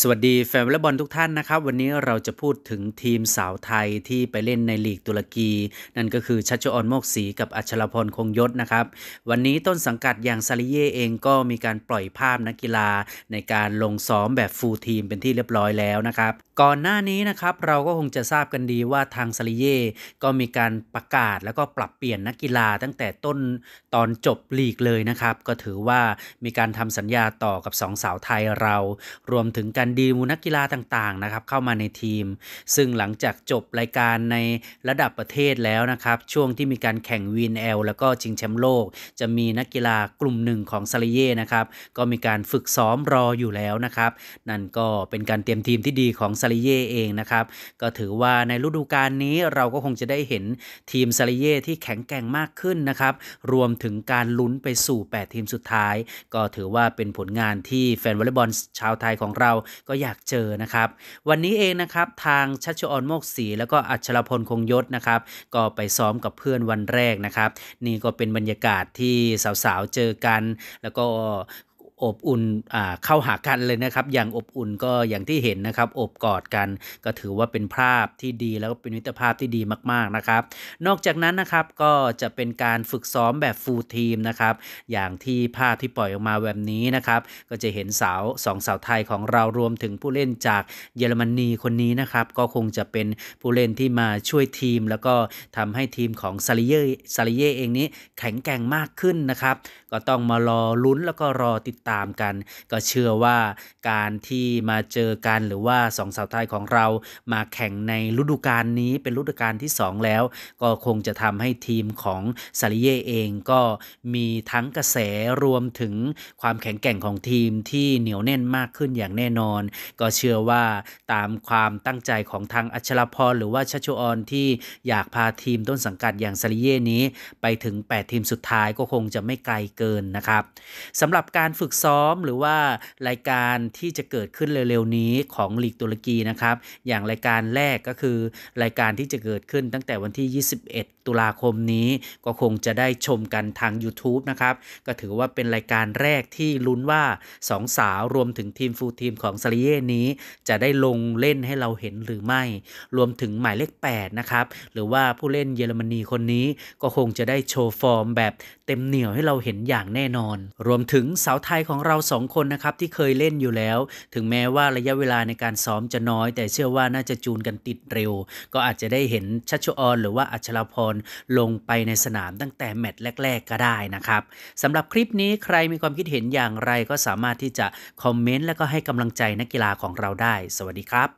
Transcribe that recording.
สวัสดีแฟนวอลเลย์บอลทุกท่านนะครับ วันนี้เราจะพูดถึงทีมสาวไทยที่ไปเล่นในลีกตุรกี นั่นก็คือชัชออนโมกศรีกับอัชรพรคงยศนะครับ วันนี้ต้นสังกัดอย่างซาลิเย่เองก็มีการปล่อยภาพนักกีฬา ในการลงซ้อมแบบฟูลทีมเป็นที่เรียบร้อยแล้วนะครับก่อนหน้านี้นะครับเราก็คงจะทราบกันดีว่าทางซาลิเย่ก็มีการประกาศแล้วก็ปรับเปลี่ยนนักกีฬาตั้งแต่ต้นตอนจบลีกเลยนะครับก็ถือว่ามีการทำสัญญาต่อกับสองสาวไทยเรา รวมถึงการดีมูนักกีฬาต่างๆนะครับเข้ามาในทีม ซึ่งหลังจากจบรายการในระดับประเทศแล้วนะครับ ช่วงที่มีการแข่งวีนแอลแล้วก็ชิงแชมป์โลก จะมีนักกีฬากลุ่มหนึ่งของซาลิเย่นะครับก็มีการฝึกซ้อมรออยู่แล้วนะครับ นั่นก็เป็นการเตรียมทีมที่ดีของาลิเย่เองนะครับก็ถือว่าในฤดูกาลนี้เราก็คงจะได้เห็นทีมซาลิเย่ที่แข็งแกร่งมากขึ้นนะครับรวมถึงการลุ้นไปสู่ 8 ทีมสุดท้าย ก็ถือว่าเป็นผลงานที่แฟนวอลเลย์บอลชาวไทยของเราก็อยากเจอนะครับ วันนี้เองนะครับทางชัชออนโมกศรีแล้วก็อัชรพลคงยศนะครับก็ไปซ้อมกับเพื่อนวันแรกนะครับนี่ก็เป็นบรรยากาศที่สาวๆเจอกันแล้วก็อบอุ่นเข้าหากันเลยนะครับ อย่างอบอุ่นก็อย่างที่เห็นนะครับ อบกอดกัน ก็ถือว่าเป็นภาพที่ดีแล้วก็เป็นมิตรภาพที่ดีมากๆนะครับ นอกจากนั้นนะครับ ก็จะเป็นการฝึกซ้อมแบบฟูลทีมนะครับ อย่างที่ภาพที่ปล่อยออกมาแบบนี้นะครับ ก็จะเห็นสาวสองสาวไทยของเรา รวมถึงผู้เล่นจากเยอรมนีคนนี้นะครับ ก็คงจะเป็นผู้เล่นที่มาช่วยทีม แล้วก็ทำให้ทีมของซาลิเย่ซาลิเย่เองนี้แข็งแกร่งมากขึ้นนะครับ ก็ต้องมารอลุ้นแล้วก็รอติดตามกันก็เชื่อว่าการที่มาเจอกันหรือว่าสองสาวไทยของเรามาแข่งในฤดูกาลนี้เป็นฤดูกาลที่ 2 แล้ว ก็คงจะทำให้ทีมของซาลิเย่เองก็มีทั้งกระแสรวมถึงความแข็งแกร่งของทีมที่เหนียวแน่นมากขึ้นอย่างแน่นอน ก็เชื่อว่าตามความตั้งใจของทางอัชรพรหรือว่าชัชออนที่อยากพาทีมต้นสังกัดอย่างซาลิเย่นี้ ไปถึง 8 ทีมสุดท้ายก็คงจะไม่ไกลเกินนะครับสำหรับการฝึกซ้อมหรือว่ารายการที่จะเกิดขึ้นเร็วๆนี้ของลีกตุรกีนะครับ อย่างรายการแรกก็คือรายการที่จะเกิดขึ้นตั้งแต่วันที่ 21 ตุลาคมนี้ ก็คงจะได้ชมกันทาง YouTube นะครับก็ถือว่าเป็นรายการแรกที่ลุ้นว่า2สาวรวมถึงทีมฟูทีมของซาริเย่นี้จะได้ลงเล่นให้เราเห็นหรือไม่ รวมถึงหมายเลข8นะครับหรือว่าผู้เล่นเยอรมนีคนนี้ก็คงจะได้โชว์ฟอร์ม แบบเต็มเหนียวให้เราเห็นอย่างแน่นอน รวมถึงสาวไทยของเราสองคนนะครับที่เคยเล่นอยู่แล้ว ถึงแม้ว่าระยะเวลาในการซ้อมจะน้อย แต่เชื่อว่าน่าจะจูนกันติดเร็ว ก็อาจจะได้เห็นชัชออนหรือว่าอัชราพรลงไปในสนามตั้งแต่แมตช์แรก ๆก็ได้นะครับสำหรับคลิปนี้ใครมีความคิดเห็นอย่างไรก็สามารถที่จะคอมเมนต์ และก็ให้กำลังใจนักกีฬาของเราได้ สวัสดีครับ